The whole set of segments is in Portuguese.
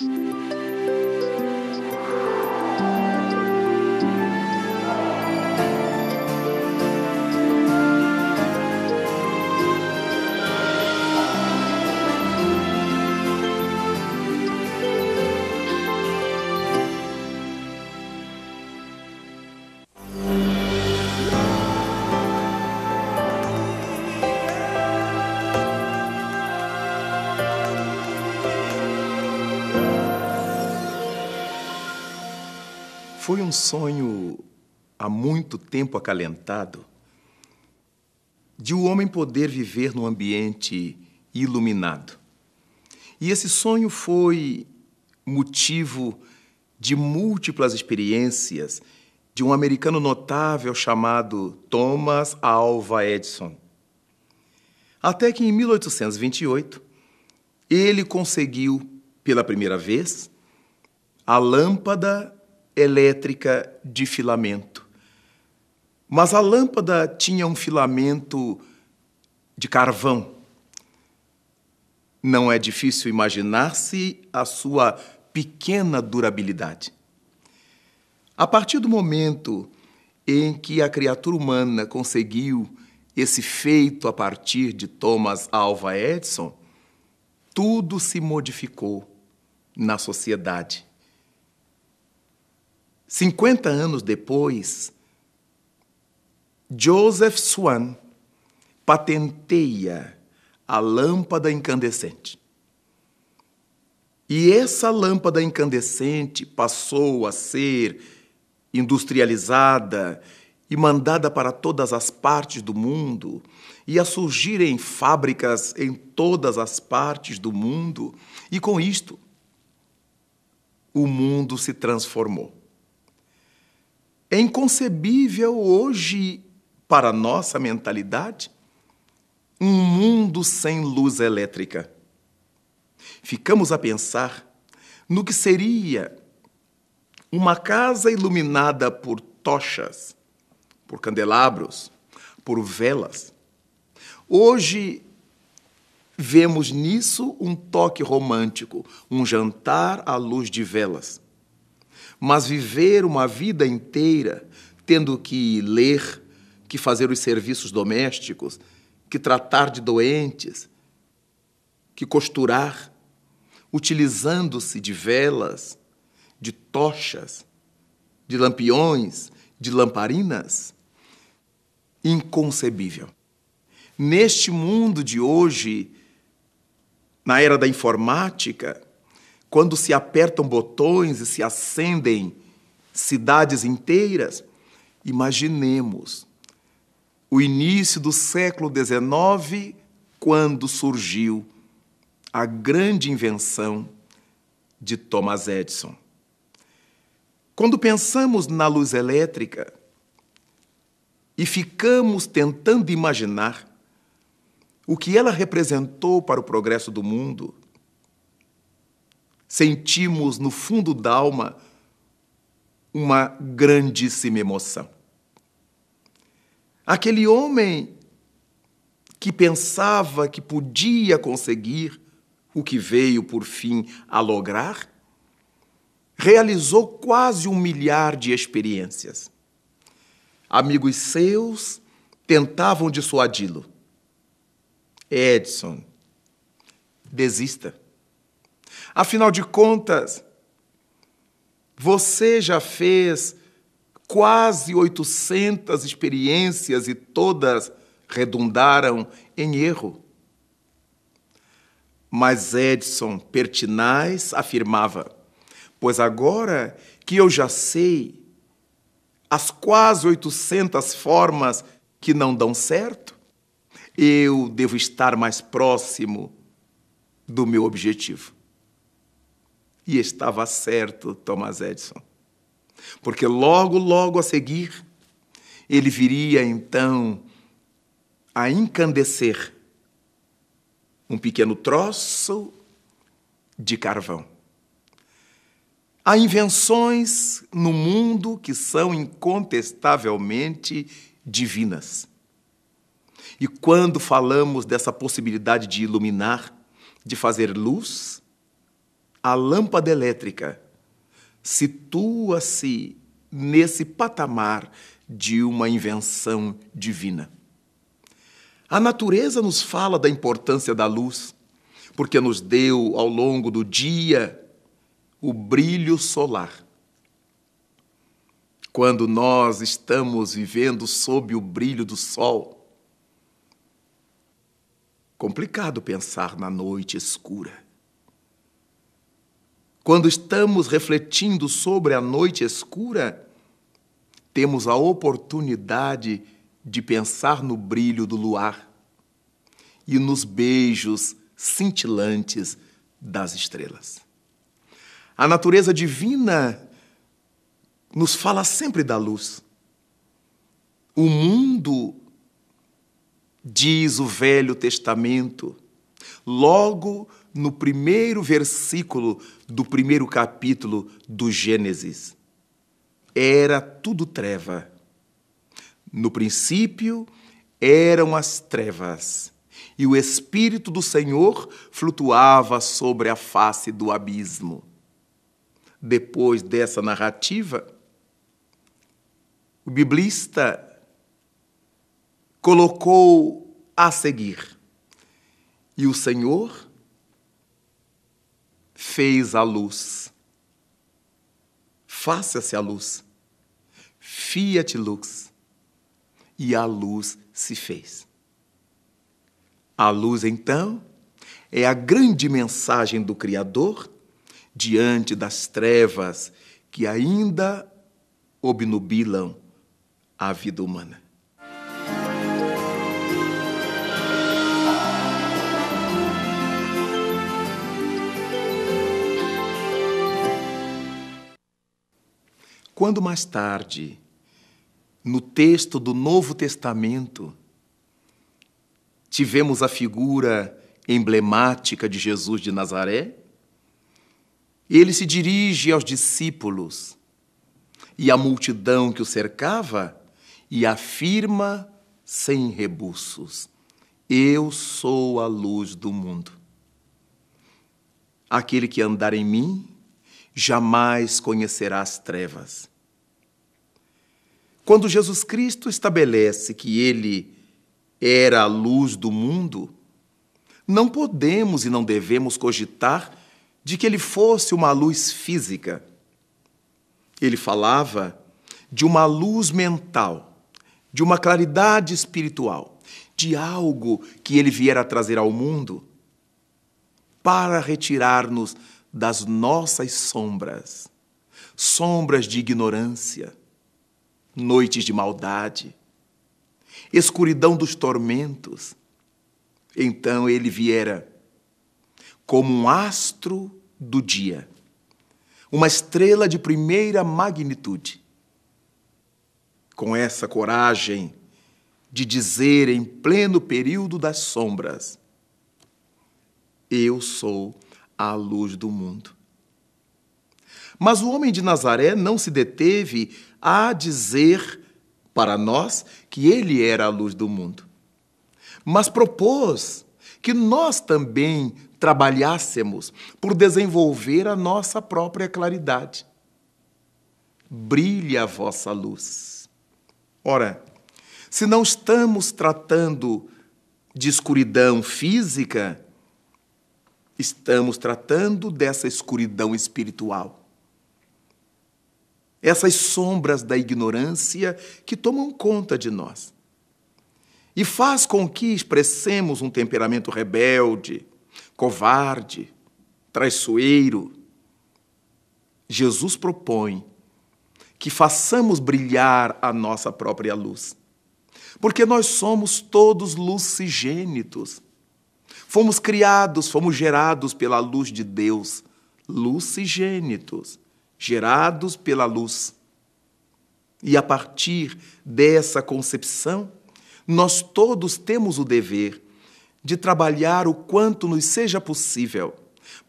Thank you. Foi um sonho há muito tempo acalentado de o homem poder viver num ambiente iluminado. E esse sonho foi motivo de múltiplas experiências de um americano notável chamado Thomas Alva Edison. Até que em 1828, ele conseguiu, pela primeira vez, a lâmpada elétrica de filamento. Mas a lâmpada tinha um filamento de carvão. Não é difícil imaginar-se a sua pequena durabilidade. A partir do momento em que a criatura humana conseguiu esse feito a partir de Thomas Alva Edison, tudo se modificou na sociedade. 50 anos depois, Joseph Swan patenteia a lâmpada incandescente. E essa lâmpada incandescente passou a ser industrializada e mandada para todas as partes do mundo, e a surgirem fábricas em todas as partes do mundo, e com isto, o mundo se transformou. É inconcebível hoje, para nossa mentalidade, um mundo sem luz elétrica. Ficamos a pensar no que seria uma casa iluminada por tochas, por candelabros, por velas. Hoje vemos nisso um toque romântico, um jantar à luz de velas. Mas viver uma vida inteira tendo que ler, que fazer os serviços domésticos, que tratar de doentes, que costurar, utilizando-se de velas, de tochas, de lampiões, de lamparinas? Inconcebível. Neste mundo de hoje, na era da informática, quando se apertam botões e se acendem cidades inteiras, imaginemos o início do século XIX, quando surgiu a grande invenção de Thomas Edison. Quando pensamos na luz elétrica e ficamos tentando imaginar o que ela representou para o progresso do mundo, sentimos no fundo da alma uma grandíssima emoção. Aquele homem que pensava que podia conseguir o que veio por fim a lograr, realizou quase um milhar de experiências. Amigos seus tentavam dissuadi-lo. Edson, desista. Afinal de contas, você já fez quase 800 experiências e todas redundaram em erro. Mas Edson Pertinaz afirmava: Pois agora que eu já sei as quase 800 formas que não dão certo, eu devo estar mais próximo do meu objetivo. E estava certo Thomas Edison. Porque logo, logo a seguir, ele viria então a encandecer um pequeno troço de carvão. Há invenções no mundo que são incontestavelmente divinas. E quando falamos dessa possibilidade de iluminar, de fazer luz, a lâmpada elétrica situa-se nesse patamar de uma invenção divina. A natureza nos fala da importância da luz, porque nos deu ao longo do dia o brilho solar. Quando nós estamos vivendo sob o brilho do sol, complicado pensar na noite escura quando estamos refletindo sobre a noite escura, temos a oportunidade de pensar no brilho do luar e nos beijos cintilantes das estrelas. A natureza divina nos fala sempre da luz. O mundo, diz o Velho Testamento, logo no primeiro versículo do primeiro capítulo do Gênesis. Era tudo treva. No princípio eram as trevas, e o Espírito do Senhor flutuava sobre a face do abismo. Depois dessa narrativa, o biblista colocou a seguir: E o Senhor fez a luz. Faça-se a luz. Fiat lux. E a luz se fez. A luz, então, é a grande mensagem do Criador diante das trevas que ainda obnubilam a vida humana. Quando mais tarde, no texto do Novo Testamento, tivemos a figura emblemática de Jesus de Nazaré, ele se dirige aos discípulos e à multidão que o cercava e afirma sem rebuços: Eu sou a luz do mundo. Aquele que andar em mim jamais conhecerás trevas. Quando Jesus Cristo estabelece que ele era a luz do mundo, não podemos e não devemos cogitar de que ele fosse uma luz física. Ele falava de uma luz mental, de uma claridade espiritual, de algo que ele viera trazer ao mundo para retirar-nos das nossas sombras, sombras de ignorância, noites de maldade, escuridão dos tormentos. Então ele viera como um astro do dia, uma estrela de primeira magnitude. Com essa coragem de dizer em pleno período das sombras: Eu sou a luz do mundo. Mas o homem de Nazaré não se deteve a dizer para nós que ele era a luz do mundo, mas propôs que nós também trabalhássemos por desenvolver a nossa própria claridade. Brilhe a vossa luz. Ora, se não estamos tratando de escuridão física, estamos tratando dessa escuridão espiritual. Essas sombras da ignorância que tomam conta de nós e faz com que expressemos um temperamento rebelde, covarde, traiçoeiro. Jesus propõe que façamos brilhar a nossa própria luz, porque nós somos todos lucigênitos. Fomos criados, fomos gerados pela luz de Deus, lucigênitos, gerados pela luz. E a partir dessa concepção, nós todos temos o dever de trabalhar o quanto nos seja possível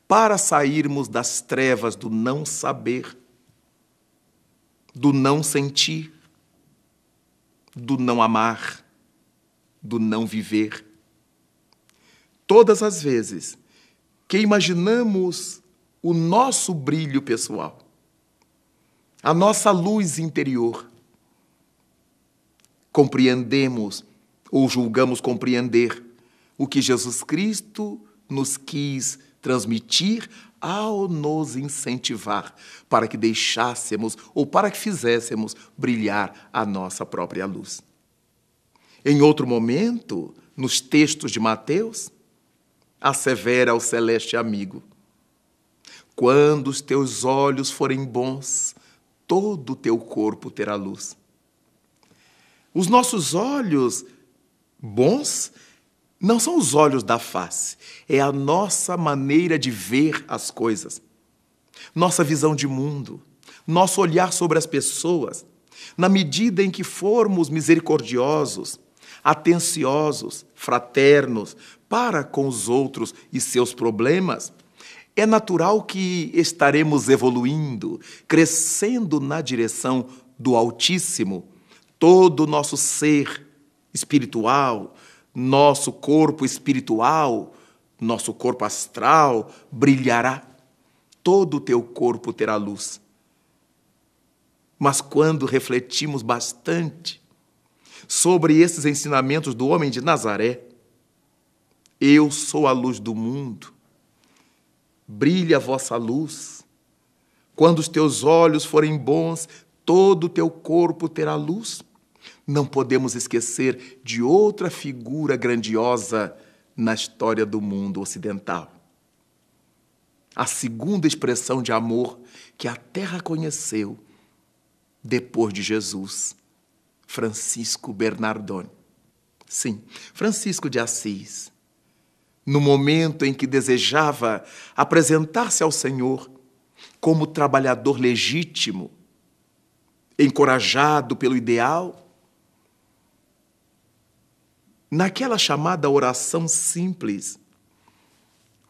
para sairmos das trevas do não saber, do não sentir, do não amar, do não viver todas as vezes que imaginamos o nosso brilho pessoal, a nossa luz interior, compreendemos ou julgamos compreender o que Jesus Cristo nos quis transmitir ao nos incentivar para que deixássemos ou para que fizéssemos brilhar a nossa própria luz. Em outro momento, nos textos de Mateus, assevera o celeste amigo. Quando os teus olhos forem bons, todo o teu corpo terá luz. Os nossos olhos bons não são os olhos da face, é a nossa maneira de ver as coisas, nossa visão de mundo, nosso olhar sobre as pessoas. Na medida em que formos misericordiosos, atenciosos, fraternos para com os outros e seus problemas, é natural que estaremos evoluindo, crescendo na direção do Altíssimo. Todo o nosso ser espiritual, nosso corpo espiritual, nosso corpo astral brilhará. Todo o teu corpo terá luz. Mas quando refletimos bastante, sobre esses ensinamentos do homem de Nazaré. Eu sou a luz do mundo. Brilha a vossa luz. Quando os teus olhos forem bons, todo o teu corpo terá luz. Não podemos esquecer de outra figura grandiosa na história do mundo ocidental. A segunda expressão de amor que a terra conheceu depois de Jesus Francisco Bernardone. Sim, Francisco de Assis. No momento em que desejava apresentar-se ao Senhor como trabalhador legítimo, encorajado pelo ideal, naquela chamada oração simples,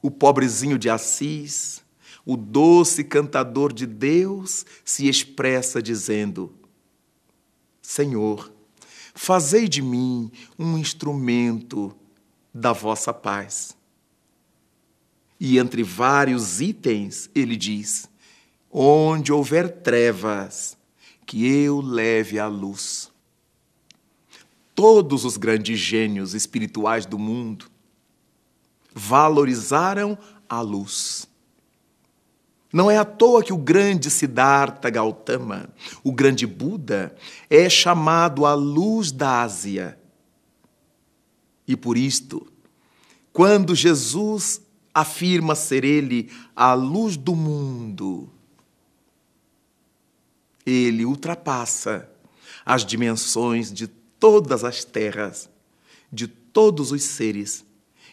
o pobrezinho de Assis, o doce cantador de Deus, se expressa dizendo: Senhor, fazei de mim um instrumento da vossa paz. E entre vários itens, ele diz: onde houver trevas, que eu leve a luz. Todos os grandes gênios espirituais do mundo valorizaram a luz. Não é à toa que o grande Siddhartha Gautama, o grande Buda, é chamado a luz da Ásia. E por isto, quando Jesus afirma ser ele a luz do mundo, ele ultrapassa as dimensões de todas as terras, de todos os seres,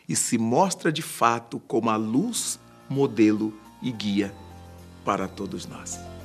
e se mostra de fato como a luz, modelo e guia para todos nós.